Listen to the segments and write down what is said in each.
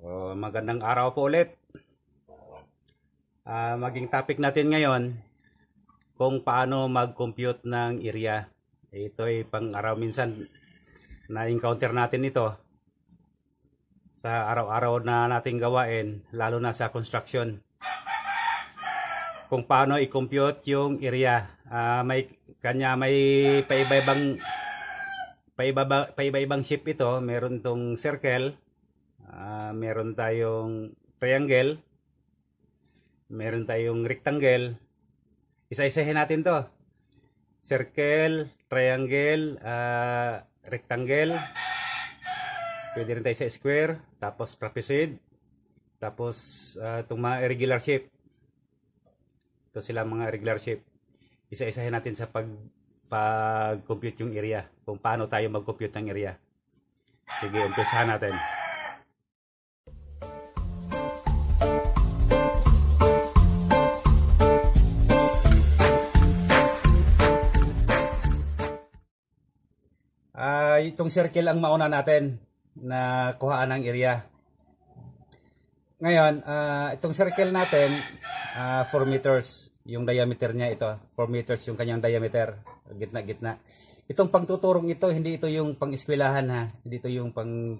Oh, magandang araw po ulit. Uh, maging topic natin ngayon kung paano mag-compute ng area. Ito ay pang-araw minsan na-encounter natin ito sa araw-araw na nating gawain, lalo na sa construction. Kung paano i-compute yung area. Uh, may kanya may paiba-ibang paiba-ibang shape ito. Meron tong circle uh, meron tayong triangle meron tayong rectangle isa-isahin natin to circle, triangle uh, rectangle pwede rin tayo sa square tapos trapezoid tapos uh, mga irregular shape ito sila mga irregular shape isa-isahin natin sa pag pag-compute yung area kung paano tayo mag-compute ng area sige umpisahan natin itong circle ang mauna natin na kuhaan ng area. Ngayon, uh, itong circle natin, uh, ah, 4 meters yung diameter niya ito. 4 meters yung kanyang diameter. Gitna-gitna. Itong pangtuturong ito, hindi ito yung pang-eskwelahan ha. Hindi ito yung pang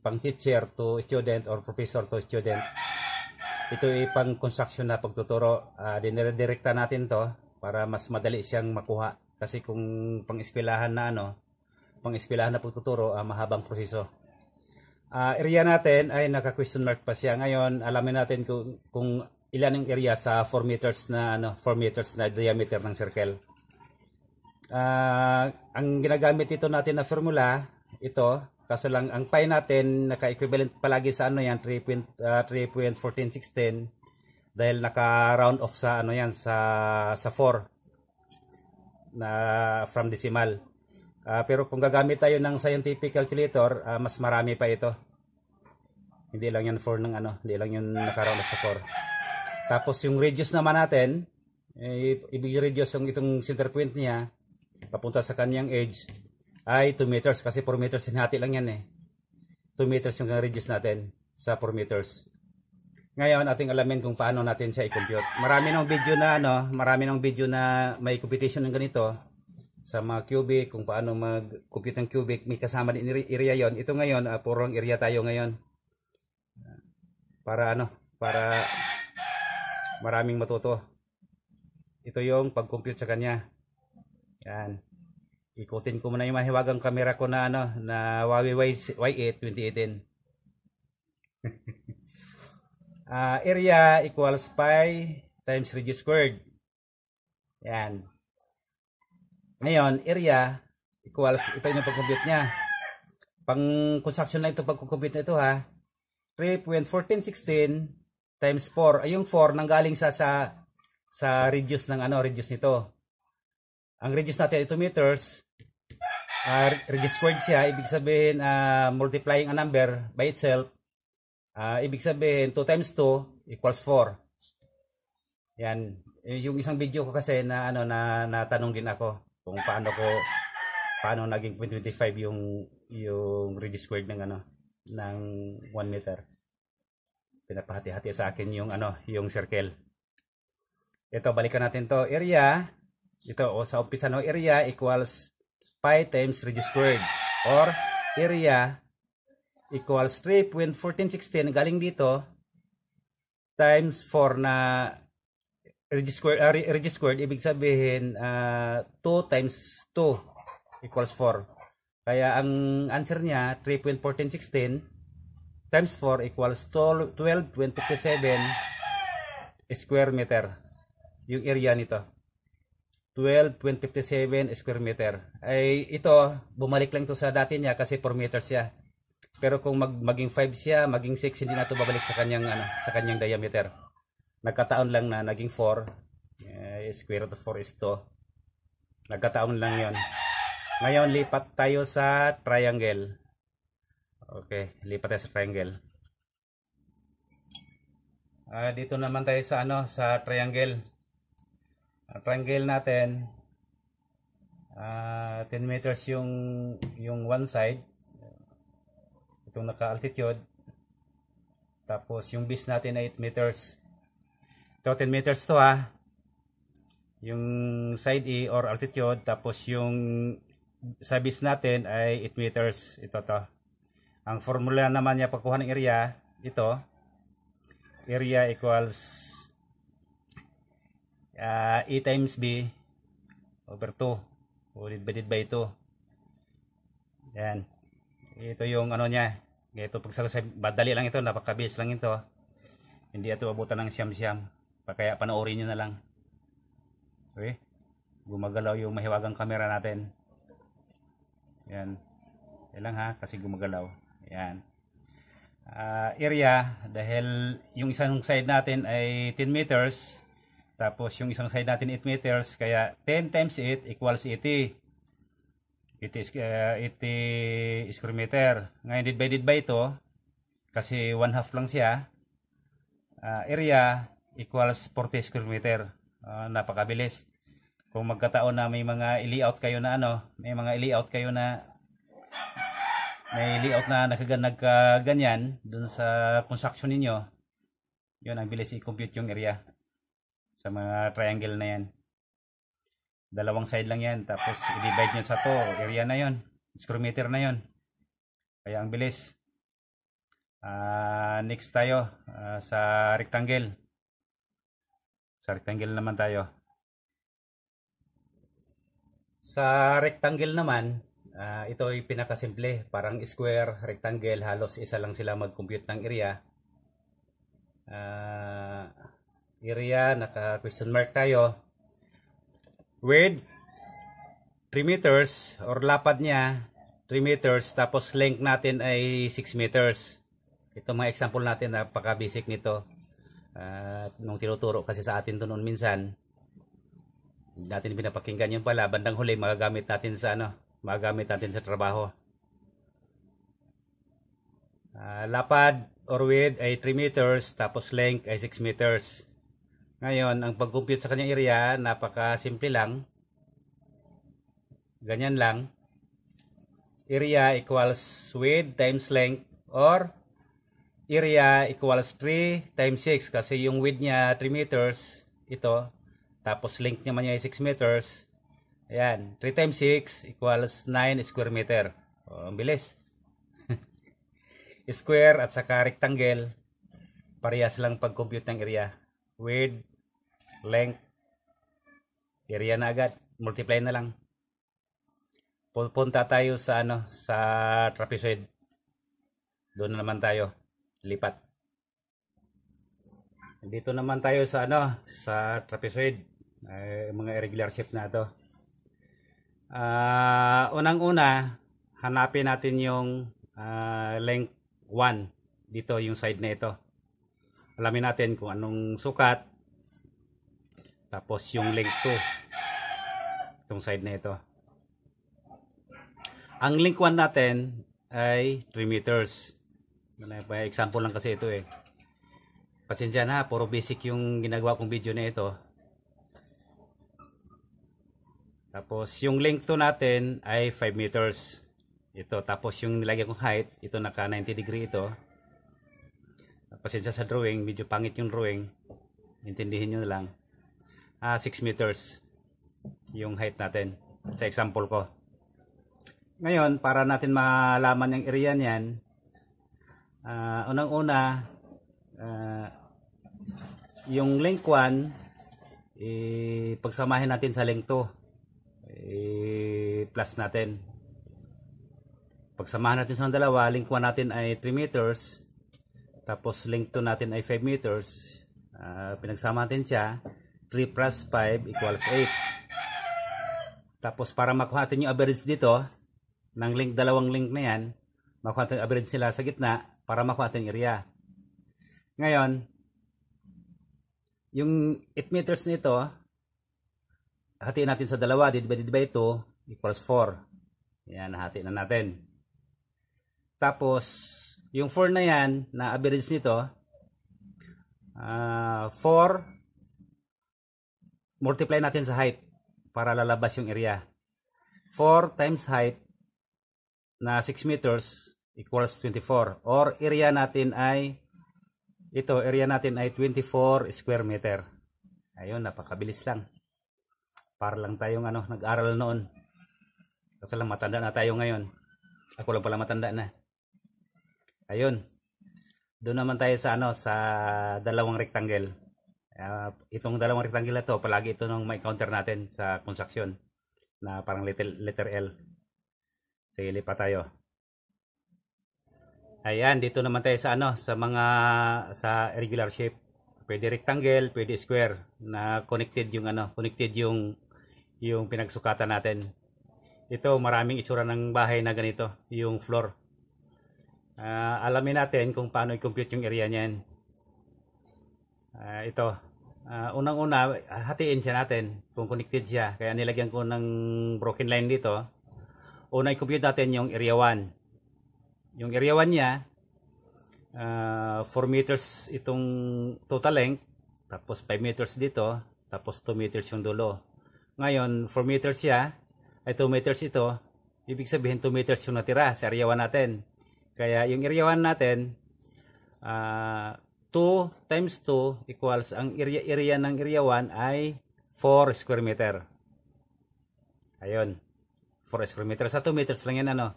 pang teacher to student or professor to student. Ito ay pang construction na pagtuturo. Uh, ah, dinedirekta natin to para mas madali siyang makuha. Kasi kung pang-eskwelahan na ano, pang eskwelahan na pagtuturo, uh, mahabang proseso. Uh, area natin ay naka-question mark pa siya. Ngayon, alamin natin kung, kung ilan ang area sa 4 meters na ano, 4 meters na diameter ng circle. Uh, ang ginagamit ito natin na formula, ito, kaso lang ang pi natin naka-equivalent palagi sa ano yan, 3.1416 uh, dahil naka-round off sa ano yan, sa, sa 4 na from decimal. Uh, pero kung gagamit tayo ng scientific calculator, uh, mas marami pa ito. Hindi lang yan 4 ng ano, hindi lang yun nakaroon sa 4. Tapos yung radius naman natin, eh, ibig radius yung itong center point niya, papunta sa kanyang edge, ay 2 meters. Kasi 4 meters, hinati lang yan eh. 2 meters yung radius natin sa 4 meters. Ngayon, ating alamin kung paano natin siya i-compute. Marami ng video na ano, marami ng video na may computation ng ganito sa mga cubic, kung paano mag-compute ng cubic, may kasama din area yon. Ito ngayon, uh, purong area tayo ngayon. Para ano, para maraming matuto. Ito yung pag-compute sa kanya. Yan. Ikutin ko muna yung mahiwagang camera ko na ano, na Huawei Y8 2018. uh, area equals pi times radius squared. Yan. Ngayon, area equals, ito yung pag-compute niya. Pang construction na ito, pag-compute na ito ha. 3.1416 times 4. Ay, yung 4 nanggaling sa, sa, sa radius ng ano, radius nito. Ang radius natin ay 2 meters. Uh, radius squared siya. Ibig sabihin, uh, multiplying a number by itself. Uh, ibig sabihin, 2 times 2 equals 4. Yan. Eh, yung isang video ko kasi na ano na natanong din ako kung paano ko paano naging 0.25 yung yung radius squared ng ano ng 1 meter pinapahati-hati sa akin yung ano yung circle ito balikan natin to area ito o sa umpisa no area equals pi times radius squared or area equals 3.1416 galing dito times 4 na radius ah, squared, uh, radius squared ibig sabihin uh, ah, 2 times 2 equals 4. Kaya ang answer niya 3.1416 times 4 equals 12.57 square meter. Yung area nito. 12.57 square meter. Ay ito, bumalik lang to sa dati niya kasi 4 meters siya. Pero kung mag, maging 5 siya, maging 6, hindi na to babalik sa kanyang ano, sa kanyang diameter nagkataon lang na naging 4 uh, eh, square root of 4 is 2 nagkataon lang yon ngayon lipat tayo sa triangle okay lipat tayo sa triangle uh, dito naman tayo sa ano sa triangle ang triangle natin uh, ah, 10 meters yung yung one side itong naka altitude tapos yung base natin ay 8 meters ito 10 meters to ha. Ah. Yung side E or altitude. Tapos yung sabis natin ay 8 meters. Ito to. Ang formula naman niya pagkuha ng area. Ito. Area equals uh, ah, A e times B over 2. Ulit ba by 2. Yan. Ito yung ano niya. Ito pag sa badali lang ito. Napakabis lang ito. Hindi ito abutan ng siyam-siyam. Kaya panoorin nyo na lang. Okay? Gumagalaw yung mahiwagang camera natin. Yan. Yan lang ha, kasi gumagalaw. Yan. Uh, area, dahil yung isang side natin ay 10 meters, tapos yung isang side natin 8 meters, kaya 10 times 8 equals 80. 80, uh, 80 square meter. Ngayon, divided by ito, kasi 1 half lang siya, uh, area equals 40 square meter. Uh, napakabilis. Kung magkataon na may mga i layout kayo na ano, may mga i layout kayo na may layout na nagkaganyan dun sa construction ninyo, yun ang bilis i-compute yung area sa mga triangle na yan. Dalawang side lang yan, tapos i-divide nyo sa to, area na yon square meter na yon Kaya ang bilis. Uh, next tayo uh, sa rectangle. Sa rectangle naman tayo. Sa rectangle naman, uh, ah, ito ay pinakasimple. Parang square, rectangle, halos isa lang sila magcompute ng area. Uh, area, naka-question mark tayo. Width, 3 meters or lapad niya 3 meters tapos length natin ay 6 meters ito mga example natin napaka basic nito at uh, nung tinuturo kasi sa atin doon noon minsan, natin pinapakinggan yun pala, bandang huli magagamit natin sa ano, magagamit natin sa trabaho. Uh, lapad or width ay 3 meters, tapos length ay 6 meters. Ngayon, ang pag-compute sa kanyang area, napaka-simple lang. Ganyan lang. Area equals width times length or area equals 3 times 6 kasi yung width niya 3 meters ito tapos length naman niya ay 6 meters ayan 3 times 6 equals 9 square meter o, ang bilis square at saka rectangle parehas lang pag compute ng area width length area na agad multiply na lang pupunta tayo sa ano sa trapezoid doon na naman tayo lipat. Dito naman tayo sa ano, sa trapezoid, Ay, eh, mga irregular shape na to. Uh, unang-una, hanapin natin yung uh, length 1 dito yung side na ito. Alamin natin kung anong sukat. Tapos yung length 2 itong side na ito. Ang length 1 natin ay 3 meters. By example lang kasi ito eh. Pasensya na, puro basic yung ginagawa kong video na ito. Tapos yung length to natin ay 5 meters. Ito, tapos yung nilagay kong height, ito naka 90 degree ito. Pasensya sa drawing, medyo pangit yung drawing. Intindihin nyo lang. Ah, 6 meters yung height natin sa example ko. Ngayon, para natin malaman yung area niyan, uh, unang-una uh, yung link 1 eh, pagsamahin natin sa link 2 eh, plus natin pagsamahin natin sa dalawa link 1 natin ay 3 meters tapos link 2 natin ay 5 meters uh, pinagsama natin siya 3 plus 5 equals 8 tapos para makuha natin yung average dito ng link dalawang link na yan makuha natin average sila sa gitna para makuha natin area. Ngayon, yung 8 meters nito, hatiin natin sa dalawa, divided by 2 equals 4. Yan, hati na natin. Tapos, yung 4 na yan, na average nito, uh, ah, 4 multiply natin sa height para lalabas yung area. 4 times height na 6 meters equals 24 or area natin ay ito area natin ay 24 square meter ayun napakabilis lang para lang tayong ano nag-aral noon kasi lang matanda na tayo ngayon ako lang pala matanda na ayun doon naman tayo sa ano sa dalawang rectangle uh, itong dalawang rectangle na to palagi ito nung may counter natin sa construction na parang little, letter L sige lipat tayo Ayan, dito naman tayo sa ano, sa mga sa irregular shape. Pwede rectangle, pwede square na connected yung ano, connected yung yung pinagsukatan natin. Ito, maraming itsura ng bahay na ganito, yung floor. Uh, alamin natin kung paano i-compute yung area niyan. Uh, ito, uh, unang-una, hatiin siya natin kung connected siya. Kaya nilagyan ko ng broken line dito. Una, i-compute natin yung area 1 yung area 1 niya, uh, ah, 4 meters itong total length, tapos 5 meters dito, tapos 2 meters yung dulo. Ngayon, 4 meters siya, ay 2 meters ito, ibig sabihin 2 meters yung natira sa area 1 natin. Kaya yung area 1 natin, uh, ah, 2 times 2 equals, ang area, area ng area 1 ay 4 square meter. Ayun. 4 square meter. Sa 2 meters lang yan ano.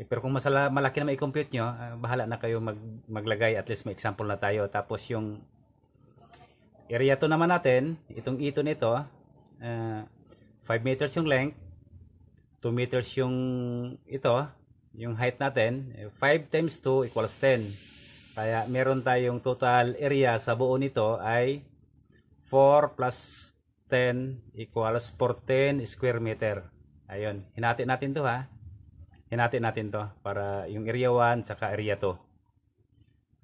Eh, Pero kung masala, malaki na mai-compute nyo, uh, bahala na kayo mag, maglagay. At least may example na tayo. Tapos yung area to naman natin, itong ito e nito, uh, ah, 5 meters yung length, 2 meters yung ito, yung height natin, 5 eh, times 2 equals 10. Kaya meron tayong total area sa buo nito ay 4 plus 10 equals 14 square meter. Ayun, hinati natin to ha hinati natin to para yung area 1 tsaka area 2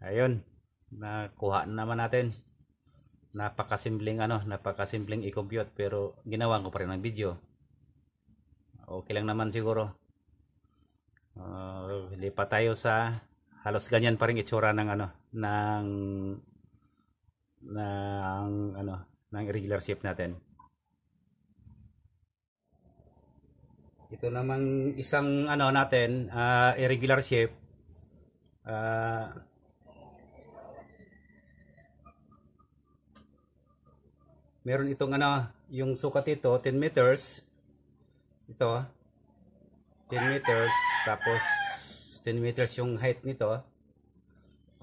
ayun nakuha naman natin napakasimpleng ano napakasimpleng i-compute pero ginawa ko pa rin ng video okay lang naman siguro uh, ah, lipat tayo sa halos ganyan pa rin itsura ng ano ng ng ano ng irregular shape natin Ito namang isang ano natin, uh, irregular shape. Uh, meron itong ano, yung sukat ito, 10 meters. Ito, 10 meters. Tapos, 10 meters yung height nito.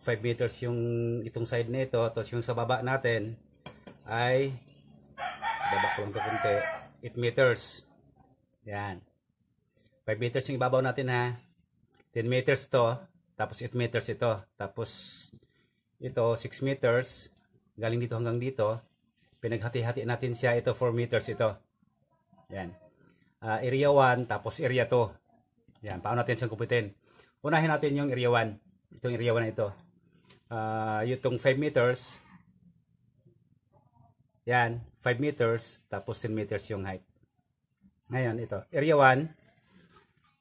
5 meters yung itong side nito ito. Tapos yung sa baba natin ay baba ko lang ito 8 meters. Yan. 5 meters yung ibabaw natin ha. 10 meters to. Tapos 8 meters ito. Tapos ito 6 meters. Galing dito hanggang dito. Pinaghati-hati natin siya. Ito 4 meters ito. Yan. Uh, area 1 tapos area 2. Yan. Paano natin siyang kupitin? Unahin natin yung area 1. Itong area 1 na ito. Uh, itong 5 meters. Yan. 5 meters. Tapos 10 meters yung height. Ngayon ito. Area 1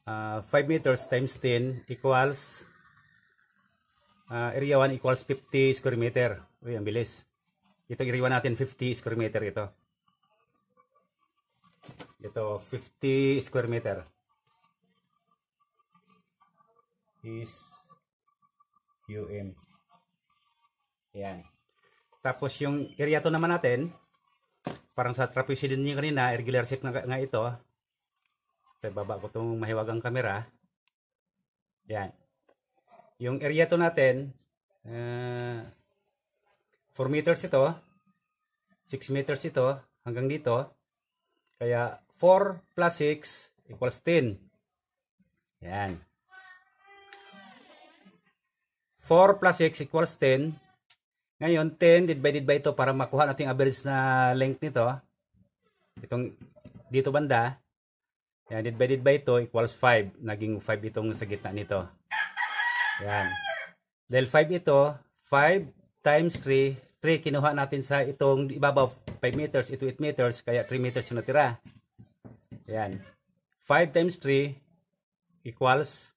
uh, ah, 5 meters times 10 equals uh, area 1 equals 50 square meter. Uy, ang bilis. Ito area 1 natin, 50 square meter ito. Ito, 50 square meter is QM. Ayan. Tapos yung area to naman natin, parang sa trapezoid din yung kanina, irregular shape nga, nga ito, So, baba ko itong mahiwagang camera. Yan. Yung area to natin, uh, ah, 4 meters ito, 6 meters ito, hanggang dito. Kaya 4 plus 6 equals 10. Yan. 4 plus 6 equals 10. Ngayon, 10 divided by ito para makuha natin average na length nito. Itong dito banda. Yan, divided by 2 equals 5. Naging 5 itong sa gitna nito. Yan. Dahil 5 ito, 5 times 3, 3 kinuha natin sa itong ibabaw 5 meters, ito 8 meters, kaya 3 meters yung natira. Yan. 5 times 3 equals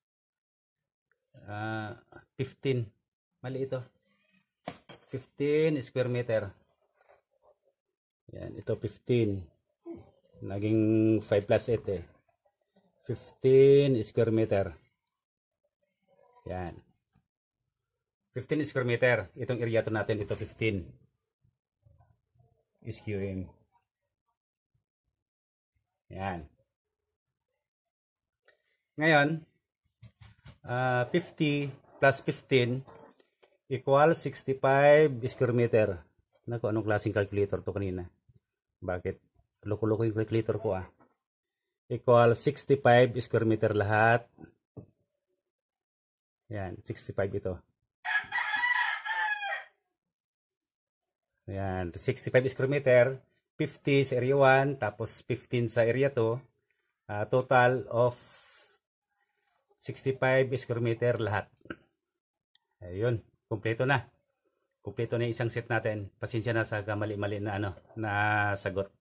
uh, ah, 15. Mali ito. 15 square meter. Yan, ito 15. Naging 5 plus 8 eh. 15 square meter. Yan. 15 square meter. Itong area to natin, ito 15. SQM. Yan. Ngayon, uh, ah, 50 plus 15 equal 65 square meter. Naku, anong klaseng calculator to kanina? Bakit? Loko-loko yung calculator ko ah equal 65 square meter lahat. Yan, 65 ito. Yan, 65 square meter, 50 sa area 1, tapos 15 sa area 2. Uh, ah, total of 65 square meter lahat. Ayun, kumpleto na. Kumpleto na yung isang set natin. Pasensya na sa kamali-mali na ano, na sagot.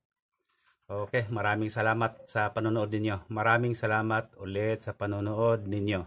Okay, maraming salamat sa panonood ninyo. Maraming salamat ulit sa panonood ninyo.